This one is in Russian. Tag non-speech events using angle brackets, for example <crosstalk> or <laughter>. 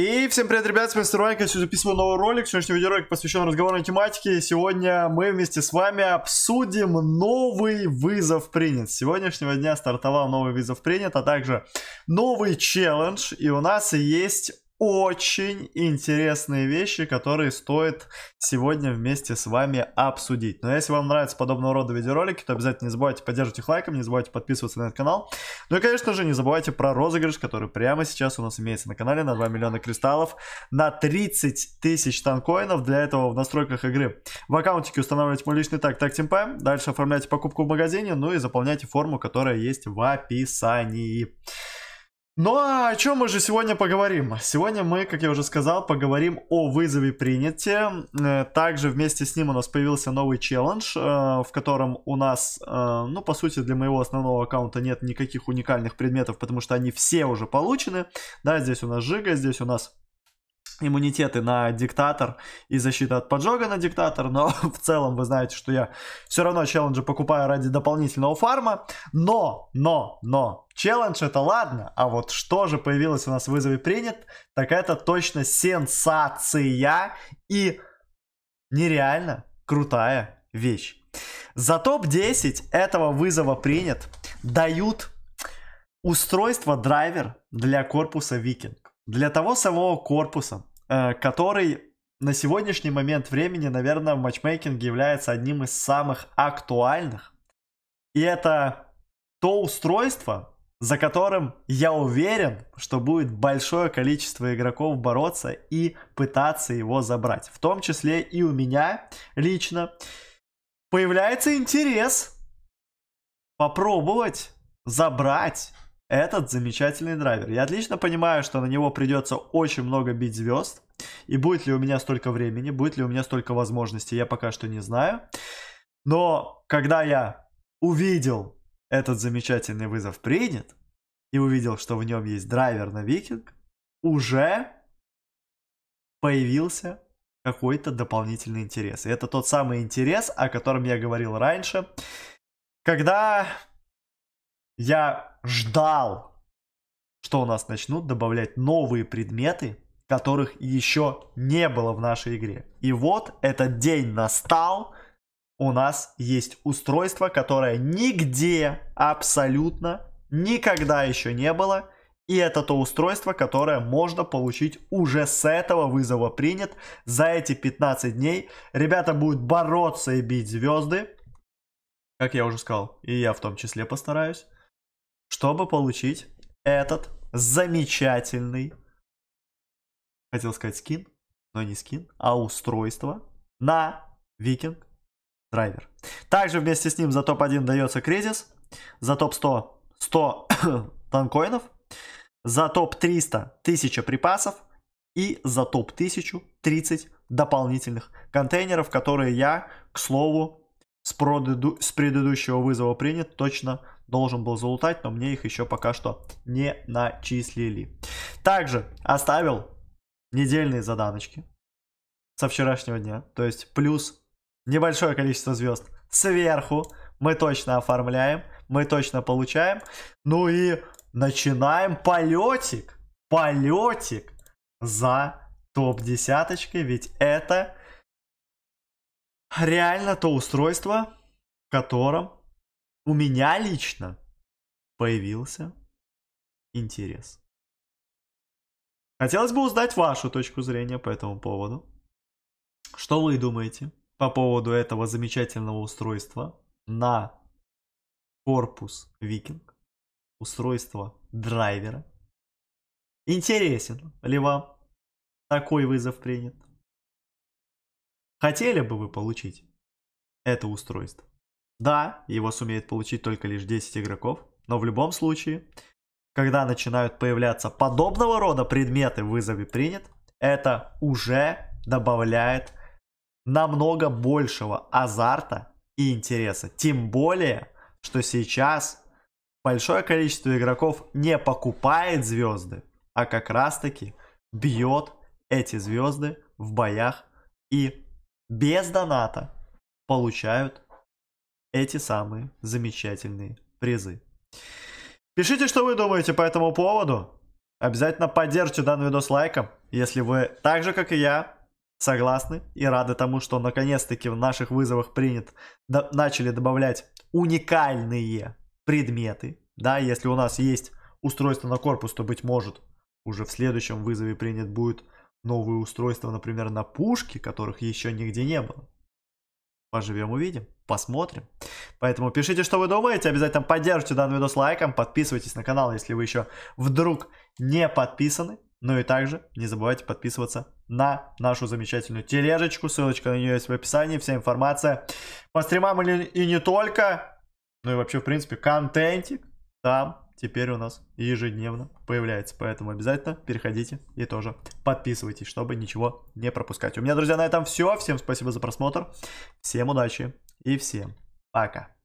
И всем привет, ребят, с вами Мистер Ванька, сегодня записываю новый ролик, сегодняшний видеоролик посвящен разговорной тематике, сегодня мы вместе с вами обсудим новый вызов принят. С сегодняшнего дня стартовал новый вызов принят, а также новый челлендж, и у нас есть очень интересные вещи, которые стоит сегодня вместе с вами обсудить. Но если вам нравятся подобного рода видеоролики, то обязательно не забывайте поддерживать их лайком, не забывайте подписываться на этот канал. Ну и, конечно же, не забывайте про розыгрыш, который прямо сейчас у нас имеется на канале на 2 миллиона кристаллов на 30 тысяч танкоинов. Для этого в настройках игры в аккаунтике устанавливайте мой личный так так Тимпайм, дальше оформляйте покупку в магазине, ну и заполняйте форму, которая есть в описании. Ну а о чем мы же сегодня поговорим? Сегодня мы, как я уже сказал, поговорим о вызове принятия. Э, также вместе с ним у нас появился новый челлендж, э, в котором у нас, э, ну по сути для моего основного аккаунта нет никаких уникальных предметов, потому что они все уже получены. Да, здесь у нас Жига, здесь у нас иммунитеты на диктатор и защита от поджога на диктатор, но <laughs> в целом вы знаете, что я все равно челленджи покупаю ради дополнительного фарма, но, но, но, челлендж это ладно, а вот что же появилось у нас в вызове принят, так это точно сенсация и нереально крутая вещь. За топ-10 этого вызова принят дают устройство драйвер для корпуса Викинг для того самого корпуса, э, который на сегодняшний момент времени, наверное, в матчмейкинге является одним из самых актуальных. И это то устройство, за которым я уверен, что будет большое количество игроков бороться и пытаться его забрать. В том числе и у меня лично. Появляется интерес попробовать забрать этот замечательный драйвер. Я отлично понимаю, что на него придется очень много бить звезд. И будет ли у меня столько времени, будет ли у меня столько возможностей, я пока что не знаю. Но когда я увидел этот замечательный вызов принят, и увидел, что в нем есть драйвер на викинг, уже появился какой-то дополнительный интерес. И это тот самый интерес, о котором я говорил раньше. Когда я ждал, что у нас начнут добавлять новые предметы, которых еще не было в нашей игре. И вот этот день настал. У нас есть устройство, которое нигде абсолютно никогда еще не было. И это то устройство, которое можно получить уже с этого вызова принят. За эти 15 дней ребята будут бороться и бить звезды. Как я уже сказал, и я в том числе постараюсь чтобы получить этот замечательный, хотел сказать скин, но не скин, а устройство на Викинг драйвер. Также вместе с ним за топ-1 дается кризис, за топ-100 100 <coughs> танкоинов, за топ-300 1000 припасов и за топ-1000 30 дополнительных контейнеров, которые я, к слову, с, продеду, с предыдущего вызова принят, точно должен был залутать, но мне их еще пока что не начислили. Также оставил недельные заданочки со вчерашнего дня, то есть плюс небольшое количество звезд сверху, мы точно оформляем, мы точно получаем, ну и начинаем полетик, полетик за топ-десяточкой, ведь это реально то устройство, в котором у меня лично появился интерес. Хотелось бы узнать вашу точку зрения по этому поводу. Что вы думаете по поводу этого замечательного устройства на корпус Викинг, устройство драйвера? Интересен ли вам такой вызов принят? Хотели бы вы получить это устройство? Да, его сумеет получить только лишь 10 игроков, но в любом случае, когда начинают появляться подобного рода предметы в вызове принят, это уже добавляет намного большего азарта и интереса. Тем более, что сейчас большое количество игроков не покупает звезды, а как раз таки бьет эти звезды в боях и без доната получают эти самые замечательные призы. Пишите, что вы думаете по этому поводу. Обязательно поддержите данный видос лайком, если вы так же, как и я, согласны и рады тому, что наконец-таки в наших вызовах принят, до, начали добавлять уникальные предметы. Да, если у нас есть устройство на корпус, то, быть может, уже в следующем вызове принят будет новые устройства, например, на пушке, которых еще нигде не было. Поживем, увидим, посмотрим. Поэтому пишите, что вы думаете, обязательно поддержите данный видос лайком, подписывайтесь на канал, если вы еще вдруг не подписаны. Ну и также не забывайте подписываться на нашу замечательную тележечку, ссылочка на нее есть в описании, вся информация по стримам или и не только, ну и вообще, в принципе, контентик там теперь у нас ежедневно появляется. Поэтому обязательно переходите и тоже подписывайтесь, чтобы ничего не пропускать. У меня, друзья, на этом все. Всем спасибо за просмотр. Всем удачи и всем пока.